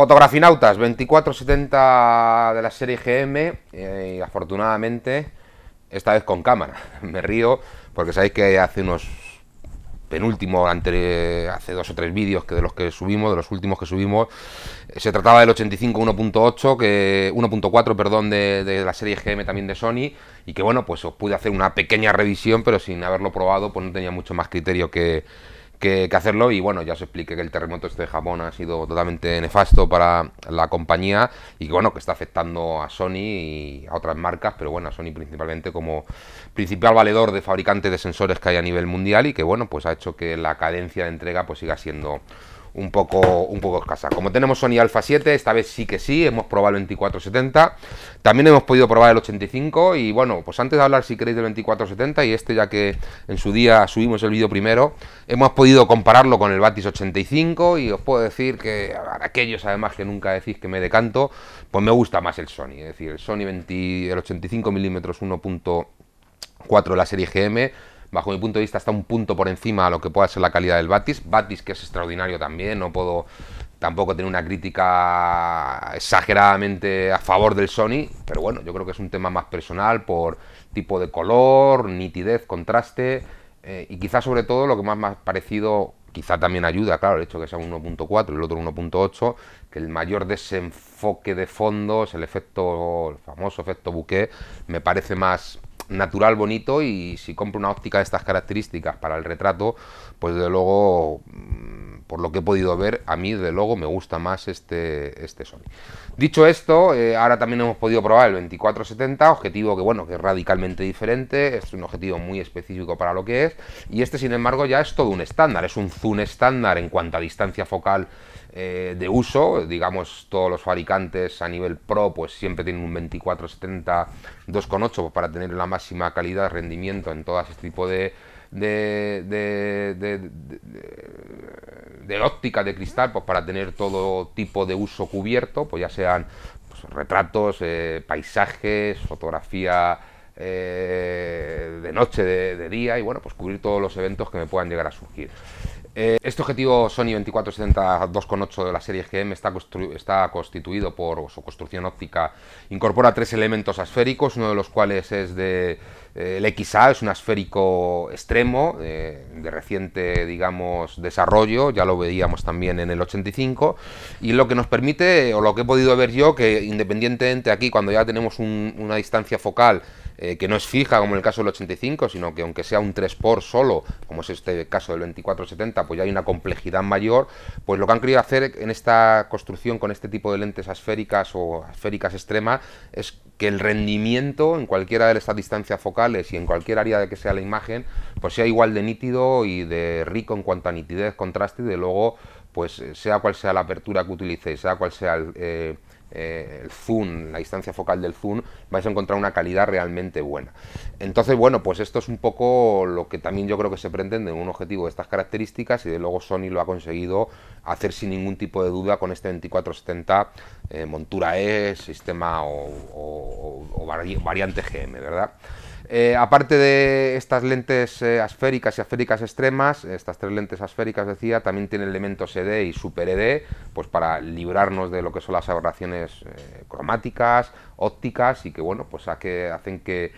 Fotografinautas 2470 de la serie GM eh, y afortunadamente esta vez con cámara. Me río porque sabéis que hace unos penúltimo, ante, hace dos o tres vídeos que de los que subimos, de los últimos que subimos, eh, se trataba del 85 1.8, que 1.4, perdón, de, de, la serie GM también de Sony, y que bueno, pues os pude hacer una pequeña revisión, pero sin haberlo probado, pues no tenía mucho más criterio que, que, hacerlo. Y bueno, ya os expliqué que el terremoto este de Japón ha sido totalmente nefasto para la compañía y que bueno, que está afectando a Sony y a otras marcas, pero bueno, a Sony principalmente como principal valedor de fabricantes de sensores que hay a nivel mundial y que bueno, pues ha hecho que la cadencia de entrega pues siga siendo un poco, un poco escasa. Como tenemos Sony Alpha 7, esta vez sí que sí, hemos probado el 2470. También hemos podido probar el 85 y bueno, pues antes de hablar si queréis del 2470 y este ya que en su día subimos el vídeo primero, hemos podido compararlo con el Batis 85 y os puedo decir que aquellos además que nunca decís que me decanto, pues me gusta más el Sony, es decir, el Sony 20, el 85 mm 1.4 de la serie GM bajo mi punto de vista, está un punto por encima a lo que pueda ser la calidad del Batis. Batis que es extraordinario también, no puedo tampoco tener una crítica exageradamente a favor del Sony, pero bueno, yo creo que es un tema más personal por tipo de color, nitidez, contraste eh, y quizás sobre todo lo que más me ha parecido, quizá también ayuda, claro, el hecho que sea un 1.4 y el otro 1.8, que el mayor desenfoque de fondos, el efecto, el famoso efecto buque me parece más natural, bonito y si compro una óptica de estas características para el retrato, pues de luego lo que he podido ver, a mí de luego me gusta más este, este Sony. Dicho esto, eh, ahora también hemos podido probar el 2470, objetivo que bueno, que es radicalmente diferente, es un objetivo muy específico para lo que es, y este sin embargo ya es todo un estándar, es un zoom estándar en cuanto a distancia focal eh, de uso, digamos todos los fabricantes a nivel pro pues siempre tienen un 2470 2.8 pues, para tener la máxima calidad, rendimiento en todo este tipo de, de de óptica de cristal, pues para tener todo tipo de uso cubierto, pues ya sean pues, retratos, eh, paisajes, fotografía eh, de noche, de, de, día, y bueno, pues cubrir todos los eventos que me puedan llegar a surgir. Eh, este objetivo Sony 2470 2.8 de la serie GM está, constituido por su construcción óptica. Incorpora tres elementos asféricos, uno de los cuales es de eh, el XA, es un esférico extremo eh, de reciente, digamos, desarrollo, ya lo veíamos también en el 85, y lo que nos permite, o lo que he podido ver yo, que independientemente aquí, cuando ya tenemos una distancia focal eh, que no es fija como en el caso del 85, sino que aunque sea un 3 por solo, como es este caso del 2470, pues ya hay una complejidad mayor, pues lo que han querido hacer en esta construcción con este tipo de lentes asféricas o asféricas extremas es que el rendimiento en cualquiera de estas distancias focales y en cualquier área de que sea la imagen, pues sea igual de nítido y de rico en cuanto a nitidez, contraste y de luego, pues eh, sea cual sea la apertura que utilicéis, sea cual sea el... Eh, eh, el zoom, la distancia focal del zoom, vais a encontrar una calidad realmente buena. Entonces, bueno, pues esto es un poco lo que también yo creo que se pretende en un objetivo de estas características y de luego Sony lo ha conseguido hacer sin ningún tipo de duda con este 2470 eh, montura E, sistema o, o variante GM, ¿verdad? Eh, aparte de estas lentes eh, asféricas y asféricas extremas, estas tres lentes asféricas, decía, también tienen elementos ED y super ED, pues para librarnos de lo que son las aberraciones eh, cromáticas, ópticas, y que bueno, pues que hacen que,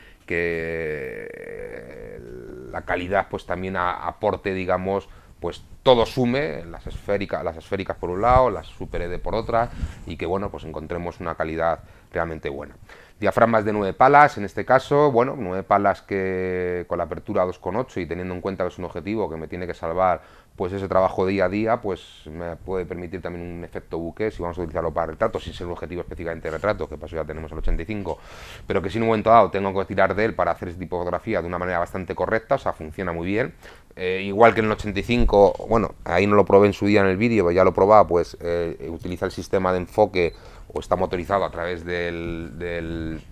la calidad pues también aporte, digamos, pues todo sume, las esféricas, las esféricas por un lado, las superede por otra, y que bueno, pues encontremos una calidad realmente buena. Diafragmas de 9 palas, en este caso, bueno, 9 palas que con la apertura 2,8 y teniendo en cuenta que es un objetivo que me tiene que salvar pues ese trabajo día a día pues me puede permitir también un efecto buque si vamos a utilizarlo para retratos, sin ser un objetivo específicamente de retratos, que eso ya tenemos el 85, pero que si en un momento dado tengo que tirar de él para hacer ese tipografía de una manera bastante correcta, o sea, funciona muy bien. Eh, igual que en el 85, bueno, ahí no lo probé en su día en el vídeo, pero ya lo probaba, pues eh, utiliza el sistema de enfoque o está motorizado a través del,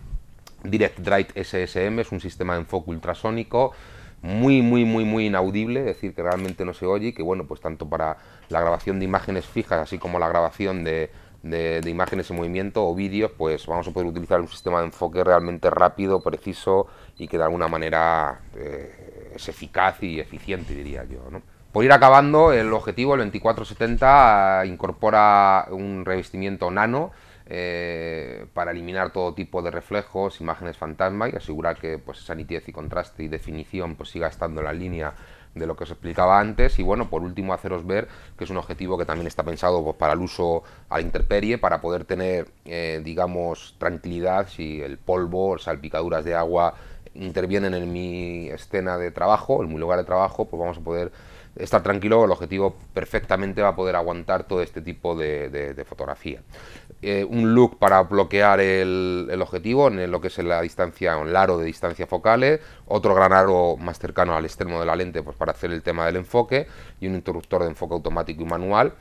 Direct Drive SSM, es un sistema de enfoque ultrasónico muy, muy, muy, muy inaudible, es decir, que realmente no se oye y que, bueno, pues tanto para la grabación de imágenes fijas, así como la grabación de, imágenes en movimiento o vídeos, pues vamos a poder utilizar un sistema de enfoque realmente rápido, preciso y que de alguna manera eh, es eficaz y eficiente, diría yo, Por ir acabando, el objetivo, el 2470, incorpora un revestimiento nano, eh, para eliminar todo tipo de reflejos, imágenes fantasma y asegurar que pues, esa nitidez y contraste y definición pues, siga estando en la línea de lo que os explicaba antes y bueno, por último haceros ver que es un objetivo que también está pensado pues, para el uso a la interperie, para poder tener eh, digamos tranquilidad si el polvo, o salpicaduras de agua intervienen en mi escena de trabajo, en mi lugar de trabajo, pues vamos a poder estar tranquilo, el objetivo perfectamente va a poder aguantar todo este tipo de, fotografía. Eh, un look para bloquear el, objetivo en lo que es la distancia, un aro de distancia focales, otro gran aro más cercano al extremo de la lente pues para hacer el tema del enfoque y un interruptor de enfoque automático y manual.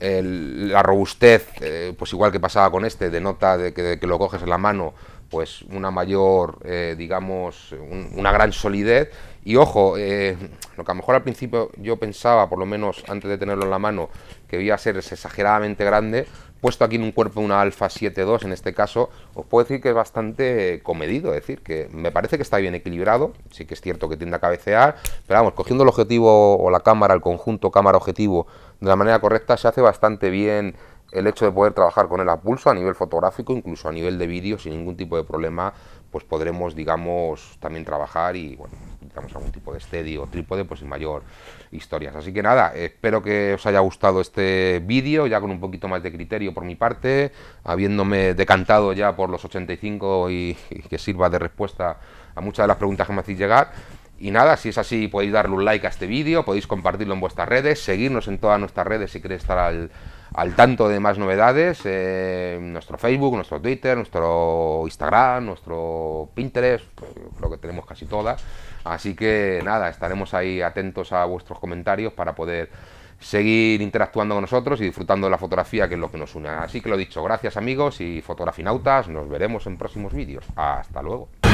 la robustez, eh, pues igual que pasaba con este, denota que, que lo coges en la mano, pues una mayor, eh, digamos, una gran solidez. Y ojo, eh, lo que a lo mejor al principio yo pensaba, por lo menos antes de tenerlo en la mano, que iba a ser exageradamente grande, puesto aquí en un cuerpo una Alfa 7.2 en este caso, os puedo decir que es bastante comedido, es decir, que me parece que está bien equilibrado, sí que es cierto que tiende a cabecear, pero vamos, cogiendo el objetivo o la cámara, el conjunto cámara-objetivo de la manera correcta, se hace bastante bien el hecho de poder trabajar con el a pulso a nivel fotográfico, incluso a nivel de vídeo, sin ningún tipo de problema, pues podremos, digamos, también trabajar y, bueno, digamos algún tipo de steady o trípode, pues sin mayor historias. Así que nada, espero que os haya gustado este vídeo, ya con un poquito más de criterio por mi parte, habiéndome decantado ya por los 85 y, y que sirva de respuesta a muchas de las preguntas que me hacéis llegar. Y nada, si es así podéis darle un like a este vídeo, podéis compartirlo en vuestras redes, seguirnos en todas nuestras redes si queréis estar al al tanto de más novedades, nuestro Facebook, nuestro Twitter, nuestro Instagram, nuestro Pinterest, pues, lo creo que tenemos casi todas. Así que nada, estaremos ahí atentos a vuestros comentarios para poder seguir interactuando con nosotros y disfrutando de la fotografía, que es lo que nos une. Así que lo dicho, gracias amigos y fotografinautas, nos veremos en próximos vídeos. Hasta luego.